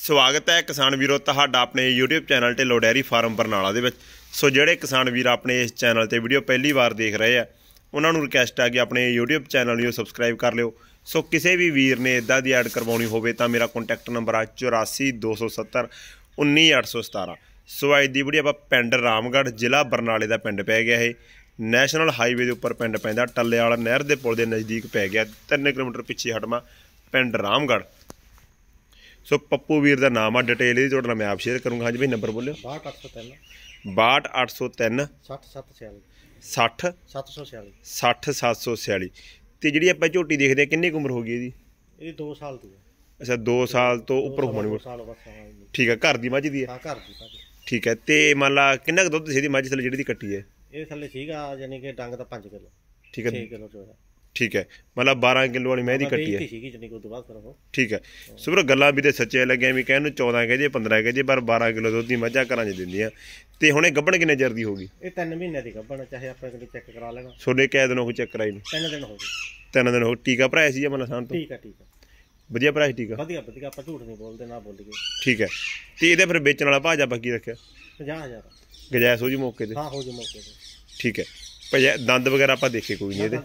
ਸਵਾਗਤ ਹੈ ਕਿਸਾਨ ਵੀਰੋ ਤੁਹਾਡਾ ਆਪਣੇ YouTube ਚੈਨਲ ਤੇ ਲੋਡੈਰੀ ਫਾਰਮ ਬਰਨਾਲਾ ਦੇ ਵਿੱਚ ਸੋ ਜਿਹੜੇ ਕਿਸਾਨ ਵੀਰ ਆਪਣੇ ਇਸ ਚੈਨਲ ਤੇ ਵੀਡੀਓ ਪਹਿਲੀ ਵਾਰ ਦੇਖ ਰਹੇ ਆ ਉਹਨਾਂ ਨੂੰ ਰਿਕਵੈਸਟ ਆ ਕਿ ਆਪਣੇ YouTube ਚੈਨਲ ਨੂੰ ਸਬਸਕ੍ਰਾਈਬ ਕਰ ਲਿਓ ਸੋ ਕਿਸੇ ਵੀ ਵੀਰ ਨੇ ਇਦਾਂ ਦੀ ਐਡ ਕਰਵਾਉਣੀ ਹੋਵੇ ਤਾਂ ਮੇਰਾ ਕੰਟੈਕਟ ਨੰਬਰ ਆ 84270 ਸੋ ਅੱਜ ਦੀ ਵੀਡੀਓ ਆਪਾਂ ਪਿੰਡ ਰਾਮਗੜ੍ਹ ਜ਼ਿਲ੍ਹਾ ਬਰਨਾਲੇ ਦਾ ਪਿੰਡ ਪੈ ਗਿਆ ਹੈ ਨੈਸ਼ਨਲ ਹਾਈਵੇ ਦੇ ਉੱਪਰ ਪਿੰਡ ਪੈਂਦਾ ਟੱਲੇ ਵਾਲਾ ਨਹਿਰ ਦੇ ਪੁਲ ਦੇ ਨਜ਼ਦੀਕ ਪੈ ਗਿਆ 3 ਕਿਲੋਮੀਟਰ ਪਿੱਛੇ ਹਟਮਾ ਪਿੰਡ ਰਾਮਗੜ੍ਹ ਸੋ ਪੱਪੂ ਵੀਰ ਦਾ ਨਾਮ ਆ ਡਿਟੇਲ ਇਹਦੀ ਤੁਹਾਡੇ ਨਾਲ ਮੈਂ ਆਪ ਸ਼ੇਅਰ ਕਰੂੰਗਾ ਹਾਂਜੀ ਭਾਈ ਨੰਬਰ ਬੋਲਿਓ 62803 62803 6746 60 746 60746 ਤੇ ਜਿਹੜੀ ਆਪਾਂ ਝੋਟੀ ਦੇਖਦੇ ਆ ਕਿੰਨੀ ਕੁ ਉਮਰ ਹੋ ਗਈ ਇਹਦੀ ਇਹਦੀ 2 ਸਾਲ ਦੀ ਹੈ ਅੱਛਾ 2 ਸਾਲ ਤੋਂ ਉੱਪਰ ਹੋਣੀ ਠੀਕ ਹੈ ਘਰ ਦੀ ਮੱਝ ਦੀ ਹੈ ਘਰ ਦੀ ਠੀਕ ਹੈ ਤੇ ਮੰਨ ਲਾ ਕਿੰਨਾ ਕੁ ਦੁੱਧ ਸੀ ਦੀ ਮੱਝ ਥੱਲੇ ਜਿਹੜੀ ਦੀ ਕੱਟੀ ਹੈ ਇਹ ਥੱਲੇ ਸੀਗਾ ਯਾਨੀ ਕਿ ਡੰਗ ਦਾ 5 ਕਿਲੋ ਠੀਕ ਹੈ 6 ਕਿਲੋ ਚੋਇਆ ਠੀਕ ਹੈ ਮਤਲਬ 12 ਕਿਲੋ ਵਾਲੀ ਮਹਿੰਦੀ ਕੱਟੀ ਹੈ ਸੀਗੀ ਜਿੰਨੀ ਕੋ ਤੋਂ ਬਾਅਦ ਕਰਾਂਗਾ ਠੀਕ ਹੈ ਸੁਬਰ ਗੱਲਾਂ ਵੀ ਤੇ ਸੱਚੇ ਲੱਗੇ ਵੀ ਕਹਿੰਨ ਨੂੰ 14 ਕਹੇ 15 ਕਹੇ ਪਰ 12 ਕਿਲੋ ਦੁੱਧ ਦੀ ਮੱਝਾਂ ਕਰਾਂ ਚ ਦਿੰਦੀਆਂ ਤੇ ਹੁਣ ਇਹ ਗੱਭਣ ਕਿੰਨੇ ਚਿਰ ਦੀ ਹੋਗੀ ਇਹ 3 ਮਹੀਨੇ ਦੀ ਗੱਭਣ ਚਾਹੇ ਆਪਾਂ ਕਿਤੇ ਚੈੱਕ ਕਰਾ ਲੈਣਾ ਤੁਹਾਡੇ ਕੈ ਦਿਨ ਉਹ ਚੈੱਕ ਕਰਾਈ ਨੂੰ 3 ਦਿਨ ਹੋ ਗਏ 3 ਦਿਨ ਹੋ ਟੀਕਾ ਭਰਾਇਆ ਸੀ ਮਨ ਸਾਨ ਤੋਂ ਠੀਕ ਹੈ ਠੀਕ ਹੈ ਵਧੀਆ ਭਰਾਇਆ ਟੀਕਾ ਵਧੀਆ ਵਧੀਆ ਆਪਾਂ ਝੂਠ ਨਹੀਂ ਬੋਲਦੇ ਨਾ ਬੋਲ ਕੇ ਠੀਕ ਹੈ ਤੇ ਇਹਦੇ ਫਿਰ ਵੇਚਣ ਵਾਲਾ ਭਾਜਾ ਬਾਕੀ ਰੱਖਿਆ 50000 ਗਜਾਇਸ ਹੋ ਜੀ ਮੌਕੇ ਤੇ ਹਾਂ ਹੋ ਜੀ ਮੌਕੇ ਤੇ ਠੀਕ ਹੈ ਭਜਾ ਦੰਦ ਵਗੈਰਾ ਆਪਾਂ ਦੇਖੇ ਕੋਈ ਨਹੀਂ ਇਹਦੇ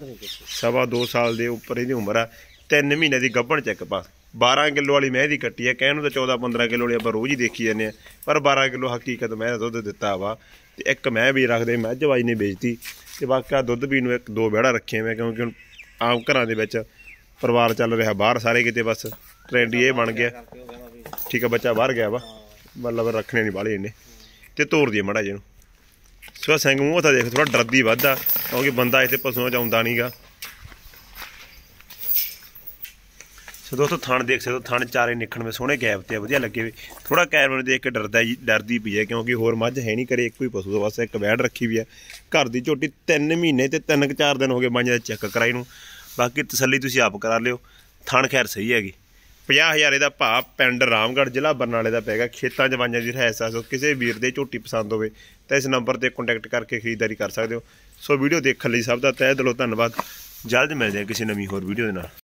ਸਵਾ 2 ਸਾਲ ਦੇ ਉੱਪਰ ਇਹਦੀ ਉਮਰ ਆ 3 ਮਹੀਨੇ ਦੀ ਗੱਭਣ ਚੱਕ ਪਾਸ 12 ਕਿਲੋ ਵਾਲੀ ਮੈਂ ਕੱਟੀ ਆ ਕਹਿਣ ਨੂੰ ਤਾਂ 14 15 ਕਿਲੋ ਵਾਲੀ ਆਪਾਂ ਰੋਜ਼ ਹੀ ਦੇਖੀ ਜਾਂਦੇ ਆ ਪਰ 12 ਕਿਲੋ ਹਕੀਕਤ ਮੈਂ ਦੁੱਧ ਦਿੱਤਾ ਵਾ ਤੇ ਇੱਕ ਮੈਂ ਵੀ ਰੱਖਦੇ ਮੈਂ ਜਵਾਈ ਨੇ ਵੇਚਤੀ ਤੇ ਬਾਕੀ ਦੁੱਧ ਵੀ ਨੂੰ ਇੱਕ ਦੋ ਵਿਹੜਾ ਰੱਖੇ ਮੈਂ ਕਿਉਂਕਿ ਹੁਣ ਆਮ ਘਰਾਂ ਦੇ ਵਿੱਚ ਪਰਿਵਾਰ ਚੱਲ ਰਿਹਾ ਬਾਹਰ ਸਾਰੇ ਕਿਤੇ ਬਸ ਟ੍ਰੈਂਡ ਇਹ ਬਣ ਗਿਆ ਠੀਕ ਆ ਬੱਚਾ ਬਾਹਰ ਗਿਆ ਵਾ ਮਤਲਬ ਰੱਖਣੇ ਨਹੀਂ ਬਾਲੇ ਇਹਨੇ ਤੇ ਤੋੜ ਦਈਏ ਮੜਾ ਨੂੰ ਸੋ ਸਿੰਘ ਮੂੰਹ ਤਾਂ ਦੇਖ ਥੋੜਾ ਡਰਦੀ ਵੱਧਾ ਕਿਉਂਕਿ ਬੰਦਾ ਇੱਥੇ ਪਸ਼ੂਆਂ ਚ ਆਉਂਦਾ ਨਹੀਂਗਾ ਸੋ ਦੋਸਤੋ ਥਣ ਦੇਖ ਸਕਦੇ ਹੋ ਥਣ ਚਾਰੇ ਨਿਕਣ ਵਿੱਚ ਸੋਹਣੇ ਗੈਪ ਤੇ ਵਧੀਆ ਲੱਗੇ ਥੋੜਾ ਕੈਮਰਾ ਨੂੰ ਦੇਖ ਕੇ ਡਰਦਾ ਡਰਦੀ ਪਈ ਹੈ ਕਿਉਂਕਿ ਹੋਰ ਮੱਝ ਹੈ ਨਹੀਂ ਕਰੇ ਇੱਕੋ ਹੀ ਪਸ਼ੂ ਦਾ ਬਸ ਇੱਕ ਵੈੜ ਰੱਖੀ ਵੀ ਹੈ ਘਰ ਦੀ ਝੋਟੀ 3 ਮਹੀਨੇ ਤੇ 3-4 ਦਿਨ ਹੋ ਗਏ ਮੱਝ ਦਾ ਚੈੱਕ ਕਰਾਈ ਨੂੰ ਬਾਕੀ ਤਸੱਲੀ ਤੁਸੀਂ ਆਪ ਕਰਾ ਲਿਓ ਥਣ ਖੈਰ ਸਹੀ ਹੈਗੀ 50000 ਦਾ ਭਾਅ ਪਿੰਡ ਰਾਮਗੜ੍ਹ ਜ਼ਿਲ੍ਹਾ ਬਰਨਾਲੇ ਦਾ ਪੈਗਾ ਖੇਤਾਂ ਜਵਾਨਾਂ ਦੀ ਰਹਿਸ ਸੋ ਕਿਸੇ ਵੀਰ ਦੇ ਝੋਟੀ ਪਸੰਦ ਹੋਵੇ ਤਾਂ ਇਸ ਨੰਬਰ ਤੇ ਕੰਟੈਕਟ ਕਰਕੇ ਖਰੀਦਦਾਰੀ ਕਰ ਸਕਦੇ ਹੋ ਸੋ ਵੀਡੀਓ ਦੇਖਣ ਲਈ ਸਭ ਦਾ ਤਹਿ ਦਿਲੋਂ ਧੰਨਵਾਦ ਜਲਦ ਮਿਲਦੇ ਹਾਂ ਕਿਸੇ ਨਵੀਂ ਹੋਰ ਵੀਡੀਓ ਦੇ ਨਾਲ